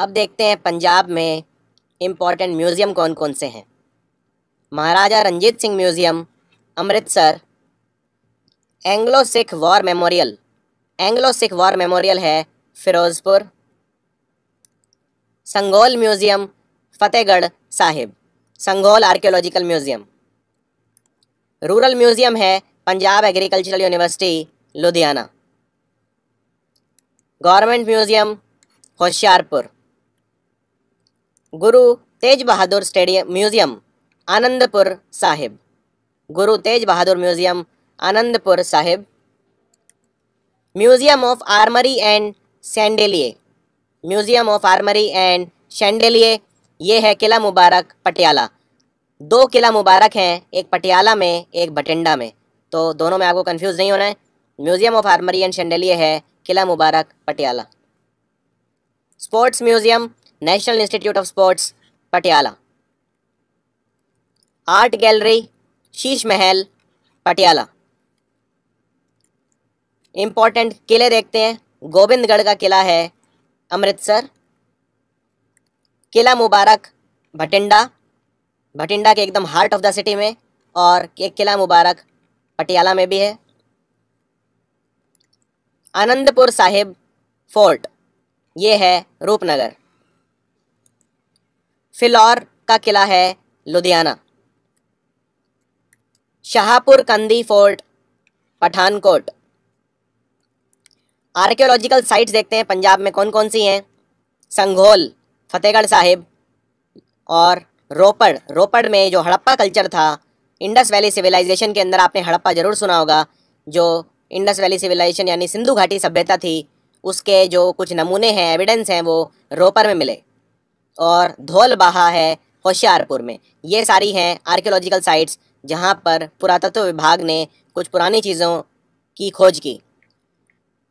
अब देखते हैं पंजाब में इम्पॉर्टेंट म्यूज़ियम कौन कौन से हैं Maharaja Ranjit Singh museum Amritsar Anglo Sikh war memorial Anglo Sikh war memorial है Firozpur Sanghol museum Fatehgarh Sahib Sanghol archaeological museum rural museum है Punjab agricultural university Ludhiana government museum Hoshiarpur Guru Tegh Bahadur stadium museum Anandpur Sahib Guru Tegh Bahadur museum Anandpur Sahib museum of armoury and chandelier museum of armoury and chandelier ये है किला मुबारक पटियाला दो किला मुबारक हैं एक पटियाला में एक बटिंडा में तो दोनों में आपको कंफ्यूज नहीं होना है museum of armoury and chandelier है Qila Mubarak Patiala sports museum national institute of sports Patiala art gallery Sheesh Mahal Patiala important किले देखते हैं गोविंदगढ़ का किला है अमृतसर किला मुबारक भटिंडा भटिंडा के एकदम हार्ट ऑफ द सिटी में और एक किला मुबारक पटियाला में भी है आनंदपुर साहिब फोर्ट ये है रूपनगर फिलौर का किला है लुधियाना शाहपुर कंदी फोर्ट पठानकोट आर्कियोलॉजिकल साइट्स देखते हैं पंजाब में कौन कौन सी हैं संघोल फतेहगढ़ साहिब और रोपड़ रोपड़ में जो हड़प्पा कल्चर था इंडस वैली सिविलाइजेशन के अंदर आपने हड़प्पा ज़रूर सुना होगा जो इंडस वैली सिविलाइजेशन यानी सिंधु घाटी सभ्यता थी उसके जो कुछ नमूने हैं एविडेंस हैं वो रोपर में मिले और धौलबाहा है होशियारपुर में ये सारी हैं आर्कियोलॉजिकल साइट्स जहाँ पर पुरातत्व विभाग ने कुछ पुरानी चीज़ों की खोज की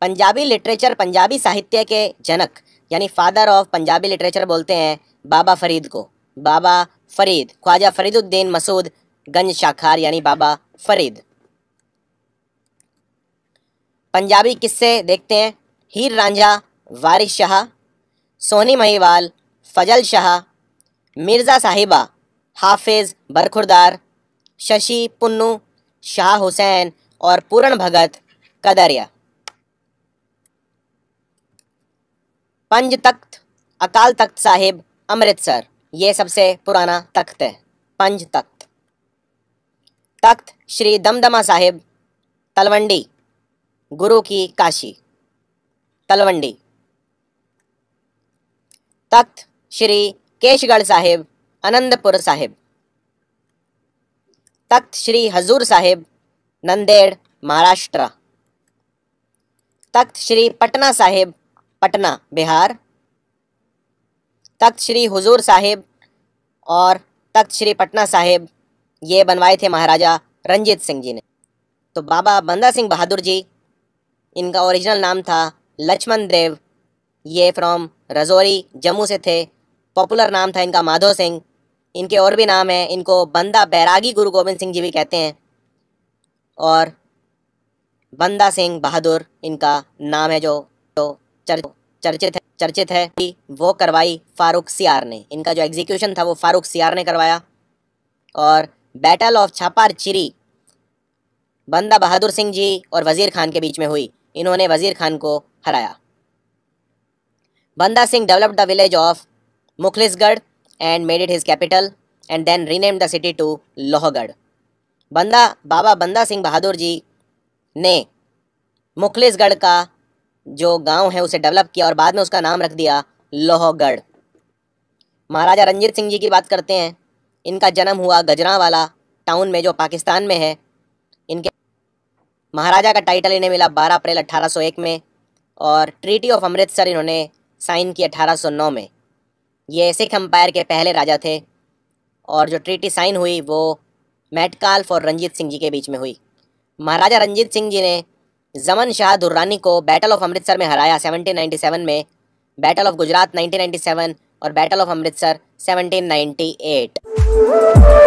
पंजाबी लिटरेचर पंजाबी साहित्य के जनक यानी फादर ऑफ पंजाबी लिटरेचर बोलते हैं बाबा फरीद को बाबा फरीद ख्वाजा फरीदुद्दीन मसूद गंज शाखार यानी बाबा फरीद पंजाबी किस्से देखते हैं हीर रांझा वारिस शाह सोनी महिवाल फजल शाह मिर्ज़ा साहिबा हाफिज़ बरखुरदार शशि पुन्नू शाह हुसैन और पूरण भगत कदरिया पंज तख्त अकाल तख्त साहिब अमृतसर ये सबसे पुराना तख्त है पंज तख्त तख्त श्री दमदमा साहिब तलवंडी गुरु की काशी तलवंडी तख्त श्री केशगढ़ साहिब आनंदपुर साहिब तख्त श्री हजूर साहिब नंदेड़ महाराष्ट्र तख्त श्री पटना साहिब पटना बिहार तख्त श्री हुजूर साहिब और तख्त श्री पटना साहिब ये बनवाए थे महाराजा रंजीत सिंह जी ने तो बाबा बंदा सिंह बहादुर जी इनका ओरिजिनल नाम था लक्ष्मण देव ये फ्रॉम रजौरी जम्मू से थे पॉपुलर नाम था इनका माधो सिंह इनके और भी नाम हैं इनको बंदा बैरागी गुरु गोविंद सिंह जी भी कहते हैं और बंदा सिंह बहादुर इनका नाम है जो तो चर्च चर्चित है चर्चित है कि वो करवाई फारूक सियार ने इनका जो एग्जीक्यूशन था वो फारूक सियार ने करवाया और बैटल ऑफ छापार चिरी बंदा बहादुर सिंह जी और वज़ीर खान के बीच में हुई इन्होंने वज़ीर खान को हराया Banda Singh developed the village of Mukhlisgarh and made it his capital and then rename the city to Lohgarh Banda Baba बंदा सिंह बहादुर जी ने मुखलिसगढ़ का जो गांव है उसे डेवलप किया और बाद में उसका नाम रख दिया लोहगढ़ महाराजा रंजीत सिंह जी की बात करते हैं इनका जन्म हुआ गजरावाला टाउन में जो पाकिस्तान में है इनके महाराजा का टाइटल इन्हें मिला 12 अप्रैल 1801 में और ट्रीटी ऑफ अमृतसर इन्होंने साइन किया 1809 में ये सिख अम्पायर के पहले राजा थे और जो ट्रीटी साइन हुई वो मेटकाल और रंजीत सिंह जी के बीच में हुई महाराजा रंजीत सिंह जी ने जमन शाह दुर्रानी को बैटल ऑफ अमृतसर में हराया 1797 में बैटल ऑफ गुजरात 1997 और बैटल ऑफ अमृतसर 1798